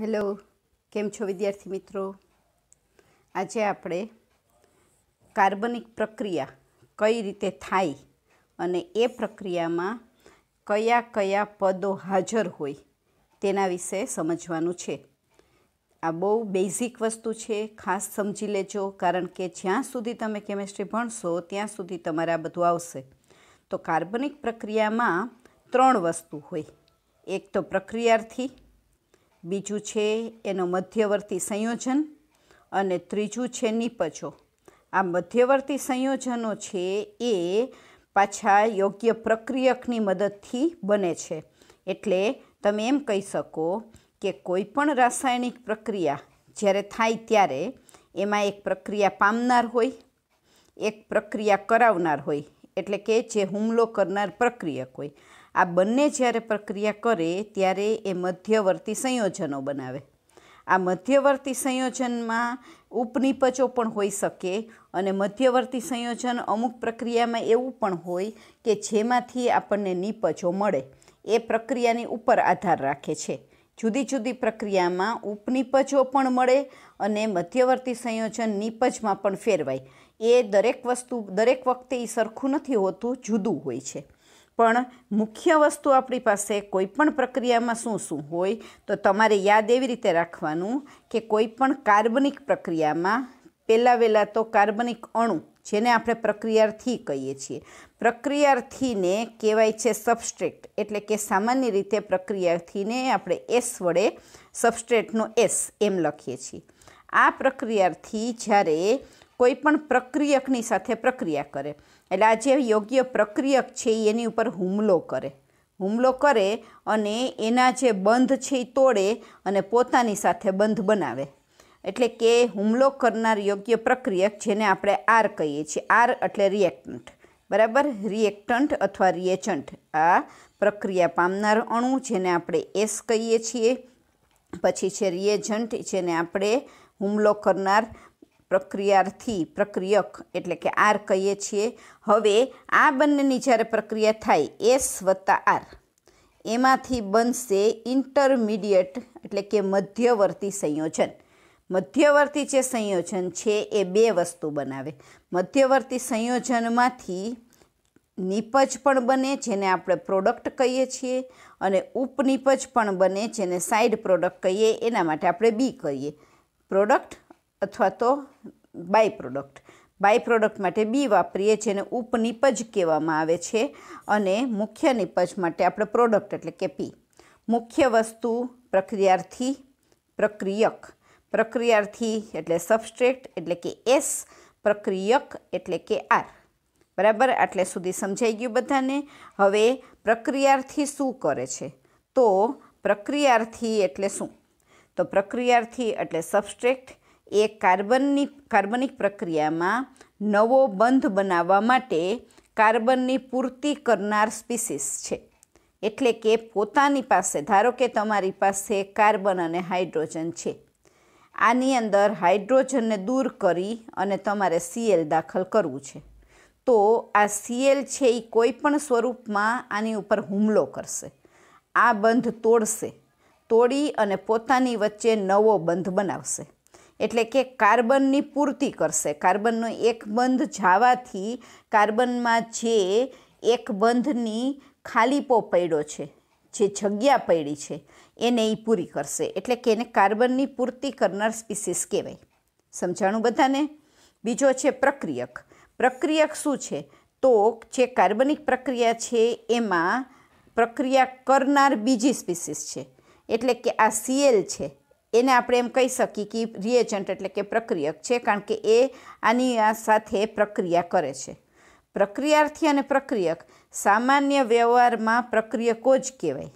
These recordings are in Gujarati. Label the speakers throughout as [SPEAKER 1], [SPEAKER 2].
[SPEAKER 1] હેલો કેમ છો વિદ્યાર્થી મિત્રો આજે આપણે કાર્બનિક પ્રક્રિયા કઈ રીતે થાય અને એ પ્રક્રિયામાં કયા કયા પદો હાજર હોય તેના વિશે સમજવાનું છે આ બહુ બેઝિક વસ્તુ છે ખાસ સમજી લેજો કારણ કે જ્યાં સુધી તમે કેમેસ્ટ્રી ભણશો ત્યાં સુધી તમારે આ બધું આવશે તો કાર્બનિક પ્રક્રિયામાં ત્રણ વસ્તુ હોય એક તો પ્રક્રિયાર્થી બીજું છે એનો મધ્યવર્તી સંયોજન અને ત્રીજું છે નિપજો આ મધ્યવર્તી સંયોજનો છે એ પાછા યોગ્ય પ્રક્રિયકની મદદથી બને છે એટલે તમે એમ કહી શકો કે કોઈપણ રાસાયણિક પ્રક્રિયા જ્યારે થાય ત્યારે એમાં એક પ્રક્રિયા પામનાર હોય એક પ્રક્રિયા કરાવનાર હોય એટલે કે જે હુમલો કરનાર પ્રક્રિયક હોય આ બંને જ્યારે પ્રક્રિયા કરે ત્યારે એ મધ્યવર્તી સંયોજનો બનાવે આ મધ્યવર્તી સંયોજનમાં ઉપનિપજો પણ હોઈ શકે અને મધ્યવર્તી સંયોજન અમુક પ્રક્રિયામાં એવું પણ હોય કે જેમાંથી આપણને નિપજો મળે એ પ્રક્રિયાની ઉપર આધાર રાખે છે જુદી જુદી પ્રક્રિયામાં ઉપનિપજો પણ મળે અને મધ્યવર્તી સંયોજન નિપજમાં પણ ફેરવાય એ દરેક વસ્તુ દરેક વખતે એ સરખું નથી હોતું જુદું હોય છે પણ મુખ્ય વસ્તુ આપણી પાસે કોઈપણ પ્રક્રિયામાં શું શું હોય તો તમારે યાદ એવી રીતે રાખવાનું કે કોઈપણ કાર્બનિક પ્રક્રિયામાં પહેલાં વહેલાં તો કાર્બનિક અણુ જેને આપણે પ્રક્રિયાર્થી કહીએ છીએ પ્રક્રિયાર્થીને કહેવાય છે સબસ્ટ્રેટ એટલે કે સામાન્ય રીતે પ્રક્રિયાર્થીને આપણે એસ વડે સબસ્ટ્રેટનો એસ એમ લખીએ છીએ આ પ્રક્રિયાર્થી જ્યારે કોઈપણ પ્રક્રિયકની સાથે પ્રક્રિયા કરે એટલે આ જે યોગ્ય પ્રક્રિયક છે એની ઉપર હુમલો કરે હુમલો કરે અને એના જે બંધ છે એ તોડે અને પોતાની સાથે બંધ બનાવે એટલે કે હુમલો કરનાર યોગ્ય પ્રક્રિયક જેને આપણે આર કહીએ છીએ આર એટલે રિએક્ટન્ટ બરાબર રિએક્ટન્ટ અથવા રિએજન્ટ આ પ્રક્રિયા પામનાર અણુ જેને આપણે એસ કહીએ છીએ પછી છે રિએજન્ટ જેને આપણે હુમલો કરનાર પ્રક્રિયાર્થી પ્રક્રિયક એટલે કે આર કહીએ છીએ હવે આ બંનેની જ્યારે પ્રક્રિયા થાય એસ વત્તા આર એમાંથી બનશે ઇન્ટરમીડિયેટ એટલે કે મધ્યવર્તી સંયોજન મધ્યવર્તી જે સંયોજન છે એ બે વસ્તુ બનાવે મધ્યવર્તી સંયોજનમાંથી નિપજ પણ બને જેને આપણે પ્રોડક્ટ કહીએ છીએ અને ઉપનિપજ પણ બને જેને સાઇડ પ્રોડક્ટ કહીએ એના માટે આપણે બી કહીએ પ્રોડક્ટ અથવા તો બાય પ્રોડક્ટ બાય પ્રોડક્ટ માટે બી વાપરીએ જેને ઉપનિપજ કહેવામાં આવે છે અને મુખ્ય નિપજ માટે આપણે પ્રોડક્ટ એટલે કે પી મુખ્ય વસ્તુ પ્રક્રિયાર્થી પ્રક્રિયક પ્રક્રિયાર્થી એટલે સબસ્ટ્રેક્ટ એટલે કે એસ પ્રક્રિયક એટલે કે આર બરાબર આટલે સુધી સમજાઈ ગયું બધાને હવે પ્રક્રિયાર્થી શું કરે છે તો પ્રક્રિયાર્થી એટલે શું તો પ્રક્રિયાર્થી એટલે સબસ્ટ્રેક્ટ એ કાર્બનની કાર્બનિક પ્રક્રિયામાં નવો બંધ બનાવવા માટે કાર્બનની પૂર્તિ કરનાર સ્પીસીસ છે એટલે કે પોતાની પાસે ધારો કે તમારી પાસે કાર્બન અને હાઇડ્રોજન છે આની અંદર હાઇડ્રોજનને દૂર કરી અને તમારે સીએલ દાખલ કરવું છે તો આ સીએલ છે એ કોઈ પણ સ્વરૂપમાં આની ઉપર હુમલો કરશે આ બંધ તોડશે તોડી અને પોતાની વચ્ચે નવો બંધ બનાવશે એટલે કે કાર્બનની પૂર્તિ કરશે કાર્બનનો એક બંધ જાવાથી કાર્બનમાં જે એક બંધની ખાલીપો પડ્યો છે જે જગ્યા પડી છે એને એ પૂરી કરશે એટલે કે એને કાર્બનની પૂર્તિ કરનાર સ્પીસીસ કહેવાય સમજાણું બધાને બીજો છે પ્રક્રિયક પ્રક્રિયક શું છે તો જે કાર્બનિક પ્રક્રિયા છે એમાં પ્રક્રિયા કરનાર બીજી સ્પીસીસ છે એટલે કે આ સીએલ છે એને આપણે એમ કહી શકીએ કે રિએજન્ટ એટલે કે પ્રક્રિયક છે કારણ કે એ આની સાથે પ્રક્રિયા કરે છે પ્રક્રિયાર્થી અને પ્રક્રિયક સામાન્ય વ્યવહારમાં પ્રક્રિયકો જ કહેવાય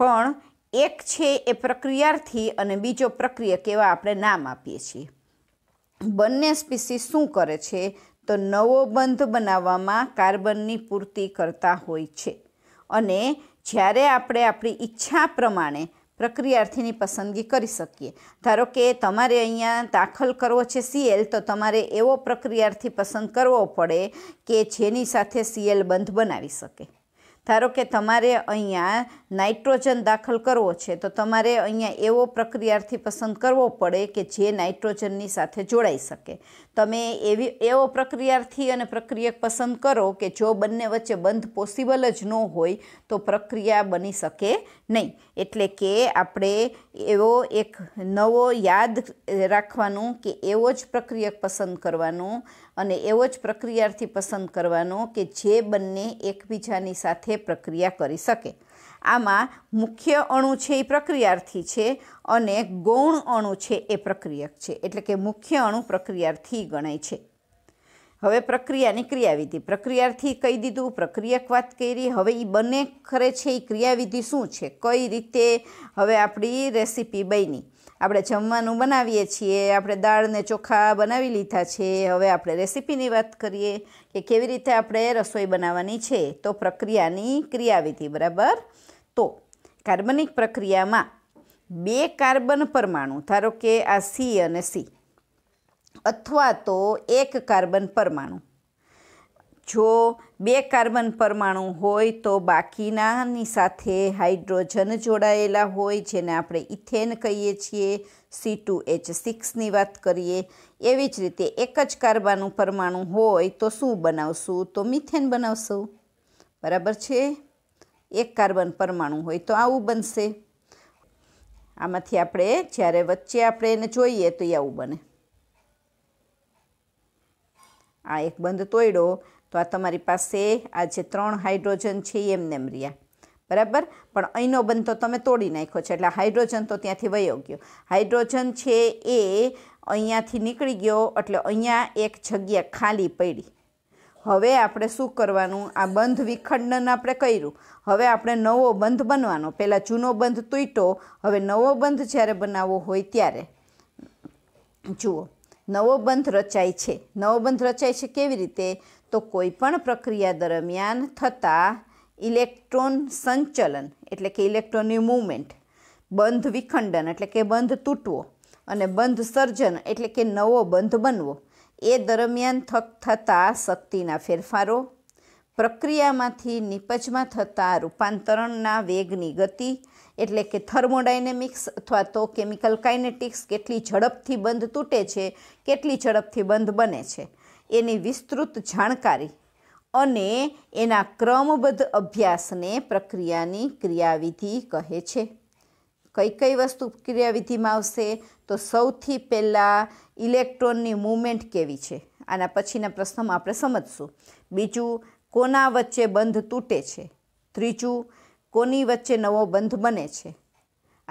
[SPEAKER 1] પણ એક છે એ પ્રક્રિયાર્થી અને બીજો પ્રક્રિયક એવા આપણે નામ આપીએ છીએ બંને સ્પીસી શું કરે છે તો નવો બંધ બનાવવામાં કાર્બનની પૂર્તિ કરતા હોય છે અને જ્યારે આપણે આપણી ઈચ્છા પ્રમાણે પ્રક્રિયાર્થીની પસંદગી કરી શકીએ ધારો કે તમારે અહીંયા દાખલ કરવો છે સીએલ તો તમારે એવો પ્રક્રિયાર્થી પસંદ કરવો પડે કે જેની સાથે સીએલ બંધ બનાવી શકે ધારો કે તમારે અહીંયા નાઇટ્રોજન દાખલ કરવો છે તો તમારે અહીંયા એવો પ્રક્રિયાર્થી પસંદ કરવો પડે કે જે નાઇટ્રોજનની સાથે જોડાઈ શકે તમે એવી એવો પ્રક્રિયાથી અને પ્રક્રિયક પસંદ કરો કે જો બંને વચ્ચે બંધ પોસિબલ જ ન હોય તો પ્રક્રિયા બની શકે નહીં એટલે કે આપણે એવો એક નવો યાદ રાખવાનું કે એવો જ પ્રક્રિયક પસંદ કરવાનું અને એવો જ પ્રક્રિયાથી પસંદ કરવાનો કે જે બંને એકબીજાની સાથે પ્રક્રિયા કરી શકે આમાં મુખ્ય અણુ છે એ પ્રક્રિયાર્થી છે અને ગૌણ અણુ છે એ પ્રક્રિયક છે એટલે કે મુખ્ય અણુ પ્રક્રિયાર્થી કૈદી ગણાય છે હવે પ્રક્રિયાની ક્રિયાવિધિ પ્રક્રિયાથી કહી દીધું પ્રક્રિયક વાત કરી હવે એ બંને ખરે છે એ ક્રિયાવિધિ શું છે કઈ રીતે હવે આપણી રેસીપી બની આપણે જમવાનું બનાવીએ છીએ આપણે દાળને ચોખા બનાવી લીધા છે હવે આપણે રેસીપીની વાત કરીએ કે કેવી રીતે આપણે રસોઈ બનાવવાની છે તો પ્રક્રિયાની ક્રિયાવિધિ બરાબર તો કાર્બનિક પ્રક્રિયામાં બે કાર્બન પરમાણુ ધારો કે આ સી અને સી અથવા તો એક કાર્બન પરમાણુ જો બે કાર્બન પરમાણુ હોય તો બાકીનાની સાથે હાઇડ્રોજન જોડાયેલા હોય જેને આપણે ઇથેન કહીએ છીએ સી ટુ એચ સિક્સની વાત કરીએ એવી જ રીતે એક જ કાર્બનનું પરમાણુ હોય તો શું બનાવશું તો મિથેન બનાવશું બરાબર છે એક કાર્બન પરમાણુ હોય તો આવું બનશે આમાંથી આપણે જ્યારે વચ્ચે આપણે એને જોઈએ તો એ આવું બને આ એક બંધ તોડ્યો તો આ તમારી પાસે આ જે ત્રણ હાઇડ્રોજન છે એમ નેમ રહ્યા બરાબર પણ અહીંનો બંધ તો તમે તોડી નાખ્યો છે એટલે હાઇડ્રોજન તો ત્યાંથી વયો ગયો હાઇડ્રોજન છે એ અહીંયાથી નીકળી ગયો એટલે અહીંયા એક જગ્યા ખાલી પડી હવે આપણે શું કરવાનું આ બંધ વિખંડન આપણે કર્યું હવે આપણે નવો બંધ બનવાનો પહેલાં જૂનો બંધ તૂટ્યો હવે નવો બંધ જ્યારે બનાવવો હોય ત્યારે જુઓ નવો બંધ રચાય છે નવો બંધ રચાય છે કેવી રીતે તો કોઈ પણ પ્રક્રિયા દરમિયાન થતા ઇલેક્ટ્રોન સંચલન એટલે કે ઇલેક્ટ્રોનની મૂવમેન્ટ બંધ વિખંડન એટલે કે બંધ તૂટવો અને બંધ સર્જન એટલે કે નવો બંધ બનવો એ દરમિયાન થક થતા શક્તિના ફેરફારો પ્રક્રિયામાંથી નિપજમાં થતા રૂપાંતરણના વેગની ગતિ એટલે કે થર્મોડાયનેમિક્સ અથવા તો કેમિકલ કાઇનેટિક્સ કેટલી ઝડપથી બંધ તૂટે છે કેટલી ઝડપથી બંધ બને છે એની વિસ્તૃત જાણકારી અને એના ક્રમબદ્ધ અભ્યાસને પ્રક્રિયાની ક્રિયાવિધિ કહે છે કઈ કઈ વસ્તુ ક્રિયાવિધિમાં આવશે તો સૌથી પહેલાં ઇલેક્ટ્રોનની મૂવમેન્ટ કેવી છે આના પછીના પ્રશ્નમાં આપણે સમજશું બીજું કોના વચ્ચે બંધ તૂટે છે ત્રીજું કોની વચ્ચે નવો બંધ બને છે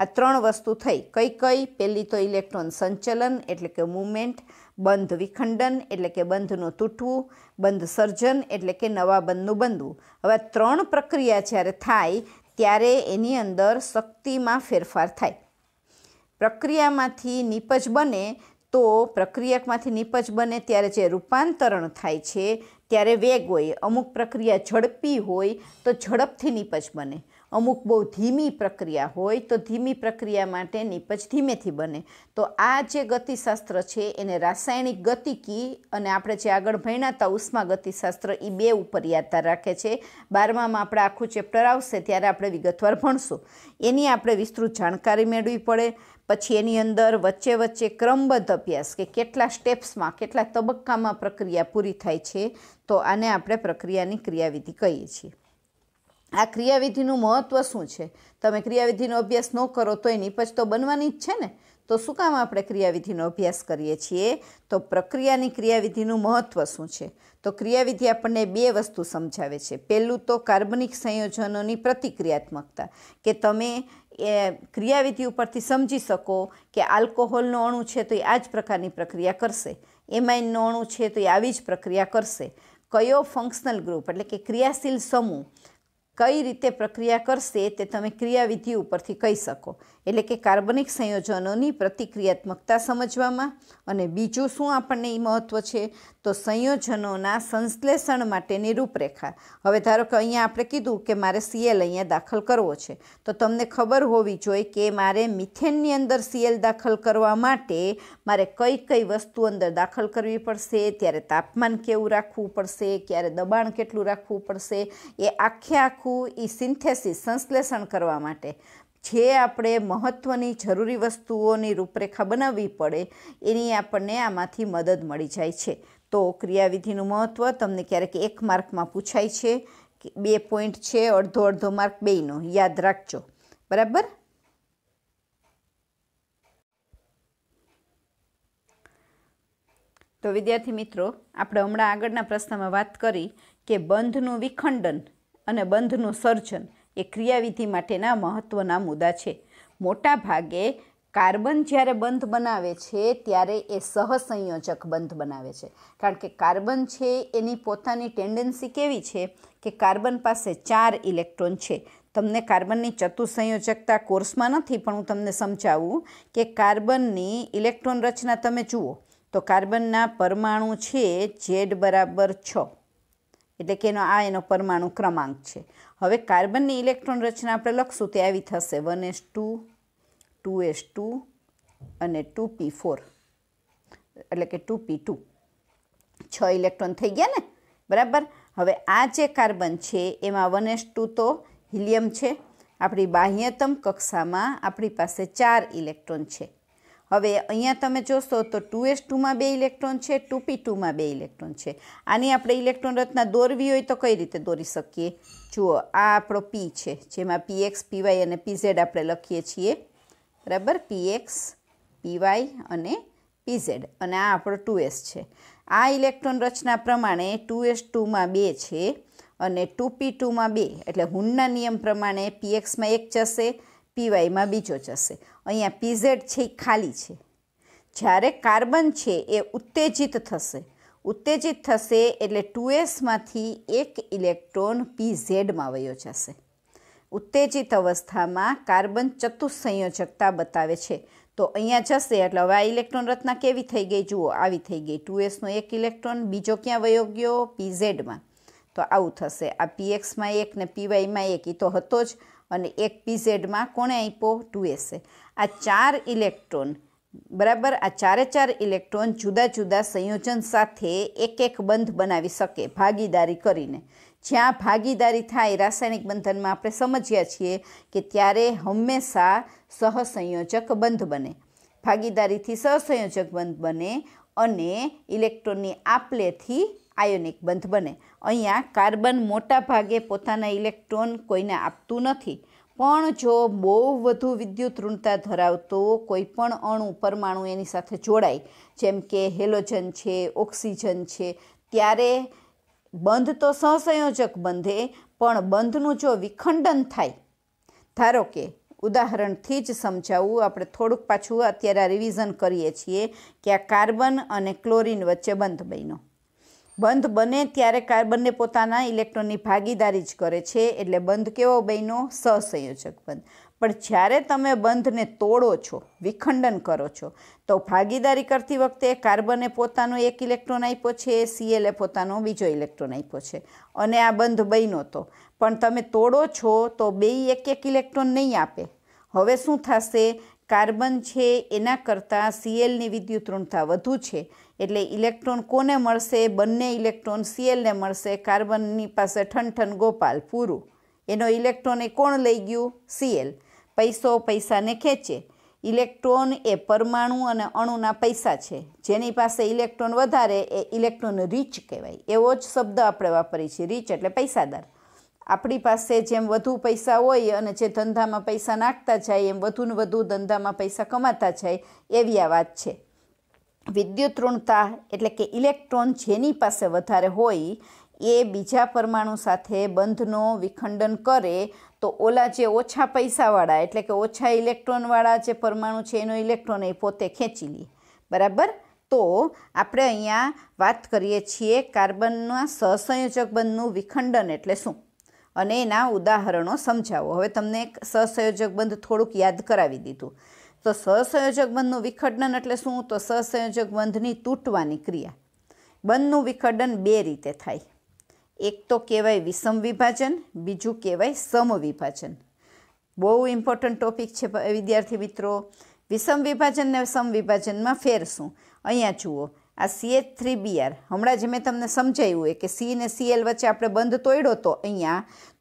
[SPEAKER 1] આ ત્રણ વસ્તુ થઈ કઈ કઈ પહેલી તો ઇલેક્ટ્રોન સંચલન એટલે કે મૂવમેન્ટ બંધ વિખંડન એટલે કે બંધનું તૂટવું બંધ સર્જન એટલે કે નવા બંધનું બંધવું હવે ત્રણ પ્રક્રિયા જ્યારે થાય ત્યારે એની અંદર શક્તિમાં ફેરફાર થાય પ્રક્રિયામાંથી નીપજ બને તો પ્રક્રિયકમાંથી નીપજ બને ત્યારે જે રૂપાંતરણ થાય છે ત્યારે વેગ હોય અમુક પ્રક્રિયા ઝડપી હોય તો ઝડપથી નીપજ બને અમુક બહુ ધીમી પ્રક્રિયા હોય તો ધીમી પ્રક્રિયા માટે નીપજ ધીમેથી બને તો આ જે ગતિશાસ્ત્ર છે એને રાસાયણિક ગતિકી અને આપણે જે આગળ ભણ્યા હતા ઉષ્મા ગતિશાસ્ત્ર એ બે ઉપર યાદ રાખે છે બારમામાં આપણે આખું ચેપ્ટર આવશે ત્યારે આપણે વિગતવાર ભણશું એની આપણે વિસ્તૃત જાણકારી મેળવી પડે પછી એની અંદર વચ્ચે વચ્ચે ક્રમબદ્ધ અભ્યાસ કે કેટલા સ્ટેપ્સમાં કેટલા તબક્કામાં પ્રક્રિયા પૂરી થાય છે તો આને આપણે પ્રક્રિયાની ક્રિયાવિધિ કહીએ છીએ આ ક્રિયાવિધિનું મહત્ત્વ શું છે તમે ક્રિયાવિધિનો અભ્યાસ ન કરો તો એ નિપજ તો બનવાની જ છે ને તો શું કામ આપણે ક્રિયાવિધિનો અભ્યાસ કરીએ છીએ તો પ્રક્રિયાની ક્રિયાવિધિનું મહત્ત્વ શું છે તો ક્રિયાવિધિ આપણને બે વસ્તુ સમજાવે છે પહેલું તો કાર્બનિક સંયોજનોની પ્રતિક્રિયાત્મકતા કે તમે એ ક્રિયાવિધિ ઉપરથી સમજી શકો કે આલ્કોહોલનો અણુ છે તો એ આ જ પ્રકારની પ્રક્રિયા કરશે એમાઇનનો અણુ છે તો એ આવી જ પ્રક્રિયા કરશે કયો ફંક્શનલ ગ્રુપ એટલે કે ક્રિયાશીલ સમૂહ કઈ રીતે પ્રક્રિયા કરશે તે તમે ક્રિયાવિધિ ઉપરથી કહી શકો એટલે કે કાર્બનિક સંયોજનોની પ્રતિક્રિયાત્મકતા સમજવામાં અને બીજું શું આપણને એ મહત્ત્વ છે તો સંયોજનોના સંશ્લેષણ માટેની રૂપરેખા હવે ધારો કે અહીંયા આપણે કીધું કે મારે સીએલ અહીંયા દાખલ કરવો છે તો તમને ખબર હોવી જોઈએ કે મારે મિથેનની અંદર સીએલ દાખલ કરવા માટે મારે કઈ કઈ વસ્તુ અંદર દાખલ કરવી પડશે ત્યારે તાપમાન કેવું રાખવું પડશે ક્યારે દબાણ કેટલું રાખવું પડશે એ આખે આખું એ સિન્થેસિસ સંશ્લેષણ કરવા માટે જે આપણે મહત્ત્વની જરૂરી વસ્તુઓની રૂપરેખા બનાવવી પડે એની આપણને આમાંથી મદદ મળી જાય છે તો ક્રિયાવિધિનું મહત્ત્વ તમને ક્યારેક એક માર્કમાં પૂછાય છે બે પોઈન્ટ છે અડધો અડધો માર્ક બેયનો યાદ રાખજો બરાબર તો વિદ્યાર્થી મિત્રો આપણે હમણાં આગળના પ્રશ્નમાં વાત કરી કે બંધનું વિખંડન અને બંધનું સર્જન એ ક્રિયાવિધિ માટેના મહત્ત્વના મુદ્દા છે મોટા ભાગે કાર્બન જ્યારે બંધ બનાવે છે ત્યારે એ સહસંયોજક બંધ બનાવે છે કારણ કે કાર્બન છે એની પોતાની ટેન્ડન્સી કેવી છે કે કાર્બન પાસે ચાર ઇલેક્ટ્રોન છે તમને કાર્બનની ચતુસંયોજકતા કોર્સમાં નથી પણ હું તમને સમજાવું કે કાર્બનની ઇલેક્ટ્રોન રચના તમે જુઓ તો કાર્બનના પરમાણુ છે જેડ બરાબર છ એટલે કે એનો આ એનો પરમાણુ ક્રમાંક છે હવે કાર્બનની ઇલેક્ટ્રોન રચના આપણે લખશું તે આવી થશે one s two two s two અને ટુ પી ફોર એટલે કે ટુ પી ટુ છ ઇલેક્ટ્રોન થઈ ગયા ને બરાબર હવે આ જે કાર્બન છે એમાં વન એસ ટુ તો હિલિયમ છે આપણી બાહ્યતમ કક્ષામાં આપણી પાસે ચાર ઇલેક્ટ્રોન છે હવે અહીંયા તમે જોશો તો ટુ એસ ટુમાં બે ઇલેક્ટ્રોન છે ટુ પી ટુમાં બે ઇલેક્ટ્રોન છે આની આપણે ઇલેક્ટ્રોન રચના દોરવી હોય તો કઈ રીતે દોરી શકીએ જુઓ આ આપણો પી છે જેમાં પી એક્સ પીવાય અને પીઝેડ આપણે લખીએ છીએ બરાબર પી એક્સ પીવાય અને પીઝેડ અને આ આપણો ટુ એસ છે આ ઇલેક્ટ્રોન રચના પ્રમાણે ટુ એસ ટુમાં બે છે અને ટુ પી ટુમાં બે એટલે હુનના નિયમ પ્રમાણે પીએક્સમાં એક જશે પીવાયમાં બીજો જશે અહીંયા પીઝેડ છે એ ખાલી છે જ્યારે કાર્બન છે એ ઉત્તેજિત થશે ઉત્તેજિત થશે એટલે ટુ એસમાંથી એક ઇલેક્ટ્રોન પી ઝેડમાં વયો જશે ઉત્તેજિત અવસ્થામાં કાર્બન ચતુસંયોજકતા બતાવે છે તો અહીંયા જશે એટલે હવે આ ઇલેક્ટ્રોન રચના કેવી થઈ ગઈ જુઓ આવી થઈ ગઈ ટુ એસનો એક ઇલેક્ટ્રોન બીજો ક્યાં વયો ગયો પી ઝેડમાં તો આવું થશે આ પીએક્સમાં એક ને પીવાયમાં એક એ તો હતો જ અને એક પીઝેડમાં કોણે આપ્યો ટુ એસે આ ચાર ઇલેક્ટ્રોન બરાબર આ ચારે ચાર ઇલેક્ટ્રોન જુદા જુદા સંયોજન સાથે એક એક બંધ બનાવી શકે ભાગીદારી કરીને જ્યાં ભાગીદારી થાય રાસાયણિક બંધનમાં આપણે સમજ્યા છીએ કે ત્યારે હંમેશા સહસંયોજક બંધ બને ભાગીદારીથી સહસંયોજક બંધ બને અને ઇલેક્ટ્રોનની આપલેથી આયોનિક બંધ બને અહીંયા કાર્બન મોટા ભાગે પોતાના ઇલેક્ટ્રોન કોઈને આપતું નથી પણ જો બહુ વધુ વિદ્યુત ઋણતા ધરાવતો કોઈ પણ અણુ પરમાણુ એની સાથે જોડાય જેમ કે હેલોજન છે ઓક્સિજન છે ત્યારે બંધ તો સહસંયોજક બંધે પણ બંધનું જો વિખંડન થાય ધારો કે ઉદાહરણથી જ સમજાવું આપણે થોડુંક પાછું અત્યારે આ રિવિઝન કરીએ છીએ કે આ કાર્બન અને ક્લોરિન વચ્ચે બંધ બન્યો બંધ બને ત્યારે કાર્બનને પોતાના ઇલેક્ટ્રોનની ભાગીદારી જ કરે છે એટલે બંધ કેવો બન્યો સહસંયોજક બંધ પણ જ્યારે તમે બંધને તોડો છો વિખંડન કરો છો તો ભાગીદારી કરતી વખતે કાર્બને પોતાનો એક ઇલેક્ટ્રોન આપ્યો છે સીએલએ પોતાનો બીજો ઇલેક્ટ્રોન આપ્યો છે અને આ બંધ બન્યો તો પણ તમે તોડો છો તો બે એક એક ઇલેક્ટ્રોન નહીં આપે હવે શું થશે કાર્બન છે એના કરતાં સીએલની વિદ્યુત ઋણતા વધુ છે એટલે ઇલેક્ટ્રોન કોને મળશે બંને ઇલેક્ટ્રોન સીએલને મળશે કાર્બનની પાસે ઠનઠન ગોપાલ પૂરું એનો ઇલેક્ટ્રોન એ કોણ લઈ ગયું સીએલ પૈસો પૈસાને ખેંચે ઇલેક્ટ્રોન એ પરમાણુ અને અણુના પૈસા છે જેની પાસે ઇલેક્ટ્રોન વધારે એ ઇલેક્ટ્રોન રીચ કહેવાય એવો જ શબ્દ આપણે વાપરીએ છીએ રીચ એટલે પૈસાદાર આપણી પાસે જેમ વધુ પૈસા હોય અને જે ધંધામાં પૈસા નાખતા જાય એમ વધુ ને વધુ ધંધામાં પૈસા કમાતા જાય એવી આ વાત છે વિદ્યુત ઋણતા એટલે કે ઇલેક્ટ્રોન જેની પાસે વધારે હોય એ બીજા પરમાણુ સાથે બંધનો વિખંડન કરે તો ઓલા જે ઓછા પૈસાવાળા એટલે કે ઓછા ઇલેક્ટ્રોનવાળા જે પરમાણુ છે એનો ઇલેક્ટ્રોન એ પોતે ખેંચી લે બરાબર તો આપણે અહીંયા વાત કરીએ છીએ કાર્બનના સહસંયોજક બંધનું વિખંડન એટલે શું અને એના ઉદાહરણો સમજાવો હવે તમને એક સહસંયોજક બંધ થોડુંક યાદ કરાવી દીધું તો સહસંયોજક બંધનું વિખંડન એટલે શું તો સહસંયોજક બંધની તૂટવાની ક્રિયા બંધનું વિખંડન બે રીતે થાય એક તો કહેવાય વિષમ વિભાજન બીજું કહેવાય સમ વિભાજન બહુ ઇમ્પોર્ટન્ટ ટોપિક છે વિદ્યાર્થી મિત્રો વિષમ વિભાજન ને સમ વિભાજનમાં ફેર શું અહીંયા જુઓ આ સીએચ થ્રી બીઆર હમણાં જે મેં તમને સમજાવ્યું એ કે સી અને સીએલ વચ્ચે આપણે બંધ તોડ્યો તો અહીંયા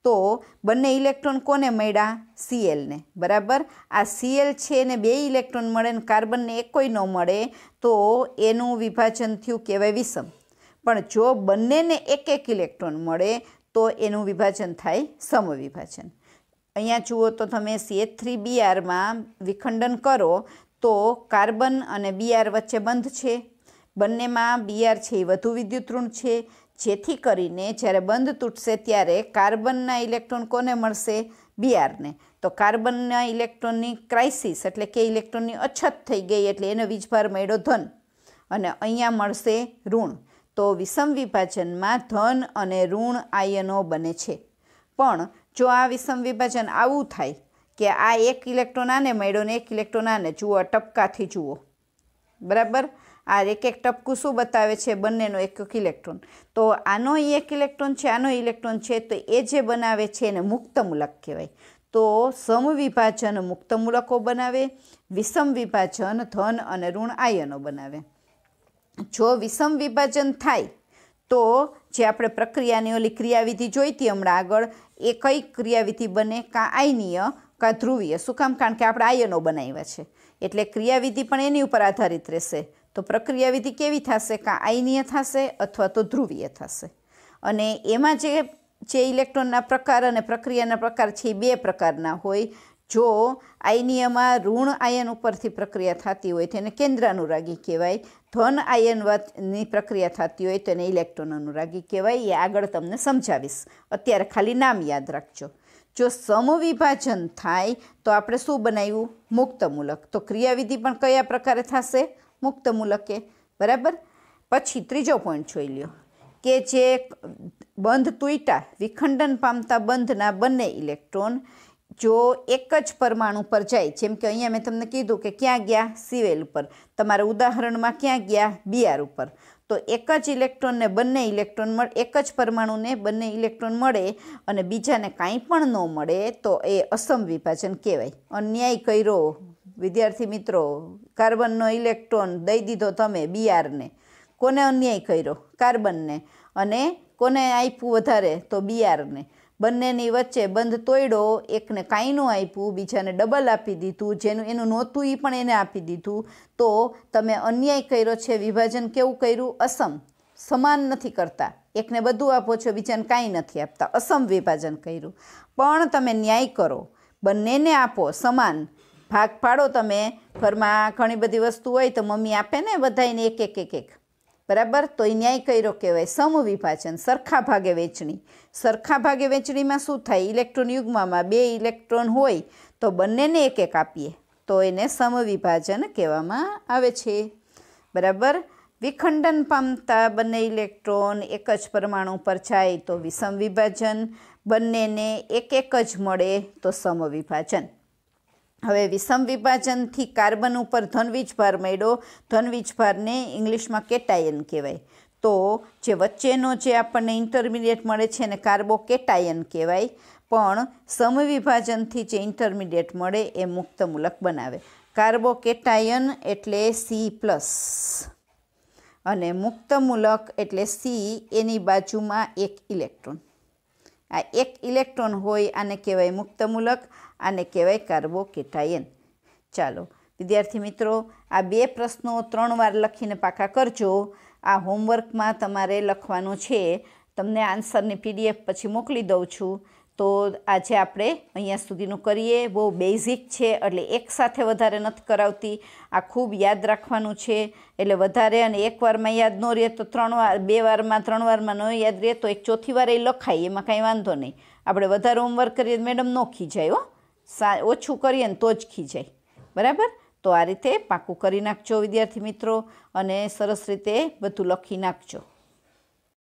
[SPEAKER 1] તો બંને ઇલેક્ટ્રોન કોને મળ્યા સીએલને બરાબર આ સીએલ છે એને બે ઇલેક્ટ્રોન મળે ને કાર્બનને એક કોઈ ન મળે તો એનું વિભાજન થયું કહેવાય વિષમ પણ જો બંનેને એક એક ઇલેક્ટ્રોન મળે તો એનું વિભાજન થાય સમવિભાજન અહીંયા જુઓ તો તમે સીએચ થ્રી બીઆરમાં વિખંડન કરો તો કાર્બન અને બીઆર વચ્ચે બંધ છે બંનેમાં બીઆર છે એ વધુ વિદ્યુતઋણ છે જેથી કરીને જ્યારે બંધ તૂટશે ત્યારે કાર્બનના ઇલેક્ટ્રોન કોને મળશે બીઆરને તો કાર્બનના ઇલેક્ટ્રોનની ક્રાઇસિસ એટલે કે ઇલેક્ટ્રોનની અછત થઈ ગઈ એટલે એનો વીજભાર મળ્યો ધન અને અહીંયા મળશે ઋણ તો વિષમ વિભાજનમાં ધન અને ઋણ આયનો બને છે પણ જો આ વિષમ વિભાજન આવું થાય કે આ એક ઇલેક્ટ્રોન આને મળ્યો ને એક ઇલેક્ટ્રોન આને જુઓ ટપકાથી જુઓ બરાબર આ એક એક ટપકું શું બતાવે છે બંનેનો એક એક ઇલેક્ટ્રોન તો આનો એક ઇલેક્ટ્રોન છે આનો ઇલેક્ટ્રોન છે તો એ જે બનાવે છે એને મુક્તમૂલક કહેવાય તો સમવિભાજન મુક્તમૂલકો બનાવે વિષમ વિભાજન ધન અને ઋણ આયનો બનાવે જો વિષમ વિભાજન થાય તો જે આપણે પ્રક્રિયાની ઓલી ક્રિયાવિધિ જોઈતી હમણાં આગળ એ કઈ ક્રિયાવિધિ બને કાં આયનીય કાં ધ્રુવીય શું કામ કારણ કે આપણે આયનો બનાવ્યા છે એટલે ક્રિયાવિધિ પણ એની ઉપર આધારિત રહેશે તો પ્રક્રિયા વિધિ કેવી થશે કાં આયનીય થશે અથવા તો ધ્રુવીય થશે અને એમાં જે જે ઇલેક્ટ્રોનના પ્રકાર અને પ્રક્રિયાના પ્રકાર છે એ બે પ્રકારના હોય જો આયનીયમાં ઋણ આયન ઉપરથી પ્રક્રિયા થતી હોય તેને કેન્દ્ર અનુરાગી કહેવાય ધન આયનની પ્રક્રિયા થતી હોય તેને ઇલેક્ટ્રોન અનુરાગી કહેવાય એ આગળ તમને સમજાવીશ અત્યારે ખાલી નામ યાદ રાખજો જો સમવિભાજન થાય તો આપણે શું બનાવ્યું મુક્તમૂલક તો ક્રિયાવિધિ પણ કયા પ્રકારે થશે મુક્ત મુલકે બરાબર પછી ત્રીજો પોઈન્ટ જોઈ લ્યો કે જે બંધ તૂટ્યા વિખંડન પામતા બંધના બંને ઇલેક્ટ્રોન જો એક જ પરમાણુ પર જાય જેમ કે અહીંયા મેં તમને કીધું કે ક્યાં ગયા સીએલ ઉપર તમારા ઉદાહરણમાં ક્યાં ગયા બીઆર ઉપર તો એક જ ઇલેક્ટ્રોનને બંને ઇલેક્ટ્રોન મળે એક જ પરમાણુને બંને ઇલેક્ટ્રોન મળે અને બીજાને કાંઈ પણ ન મળે તો એ અસમ વિભાજન કહેવાય અન્યાય કર્યો વિદ્યાર્થી મિત્રો કાર્બનનો ઇલેક્ટ્રોન દઈ દીધો તમે બીઆરને કોને અન્યાય કર્યો કાર્બનને અને કોને આપ્યું વધારે તો બીઆરને બંનેની વચ્ચે બંધ તોડ્યો એકને કાંઈનું આપ્યું બીજાને ડબલ આપી દીધું જેનું એનું નહોતું એ પણ એને આપી દીધું તો તમે અન્યાય કર્યો છે વિભાજન કેવું કર્યું અસમ સમાન નથી કરતા એકને બધું આપો છો બીજાને કાંઈ નથી આપતા અસમ વિભાજન કર્યું પણ તમે ન્યાય કરો બંનેને આપો સમાન ભાગ પાડો તમે ઘરમાં ઘણી બધી વસ્તુ હોય તો મમ્મી આપે ને બધાને એક એક એક એક બરાબર તો એ ન્યાય કર્યો કહેવાય સમ વિભાજન સરખા ભાગે વેચણી સરખા ભાગે વેચણીમાં શું થાય ઇલેક્ટ્રોન યુગમાં બે ઇલેક્ટ્રોન હોય તો બંનેને એક એક આપીએ તો એને સમવિભાજન કહેવામાં આવે છે બરાબર વિખંડન પામતા બંને ઇલેક્ટ્રોન એક જ પરમાણુ પર જાય તો વિષમ વિભાજન બંનેને એક એક જ મળે તો સમવિભાજન હવે વિષમ વિભાજનથી કાર્બન ઉપર ધનવીજભાર મળ્યો ધનવીજભારને ઇંગ્લિશમાં કેટાયન કહેવાય તો જે વચ્ચેનો જે આપણને ઇન્ટરમિડિયેટ મળે છે એને કેટાયન કહેવાય પણ સમવિભાજનથી જે ઇન્ટરમિડિયેટ મળે એ મુક્તમૂલક બનાવે કાર્બો કેટાયન એટલે સી પ્લસ અને મુક્તમૂલક એટલે સી એની બાજુમાં એક ઇલેક્ટ્રોન આ એક ઇલેક્ટ્રોન હોય આને કહેવાય મુક્તમૂલક આને કહેવાય કાર્બોકેટાયન ચાલો વિદ્યાર્થી મિત્રો આ બે પ્રશ્નો ત્રણ વાર લખીને પાકા કરજો આ હોમવર્કમાં તમારે લખવાનું છે તમને આન્સરની પીડીએફ પછી મોકલી દઉં છું તો આજે આપણે અહીંયા સુધીનું કરીએ બહુ બેઝિક છે એટલે એકસાથે વધારે નથી કરાવતી આ ખૂબ યાદ રાખવાનું છે એટલે વધારે અને એક વારમાં યાદ ન રહે તો ત્રણ વાર બે વારમાં ત્રણ વારમાં ન યાદ રહે તો એક ચોથી વાર એ લખાય એમાં કાંઈ વાંધો નહીં આપણે વધારે હોમવર્ક કરીએ મેડમ નોખી જાય હો સા ઓછું કરીએ ને તો જ ખીજાય બરાબર તો આ રીતે પાકું કરી નાખજો વિદ્યાર્થી મિત્રો અને સરસ રીતે બધું લખી નાખજો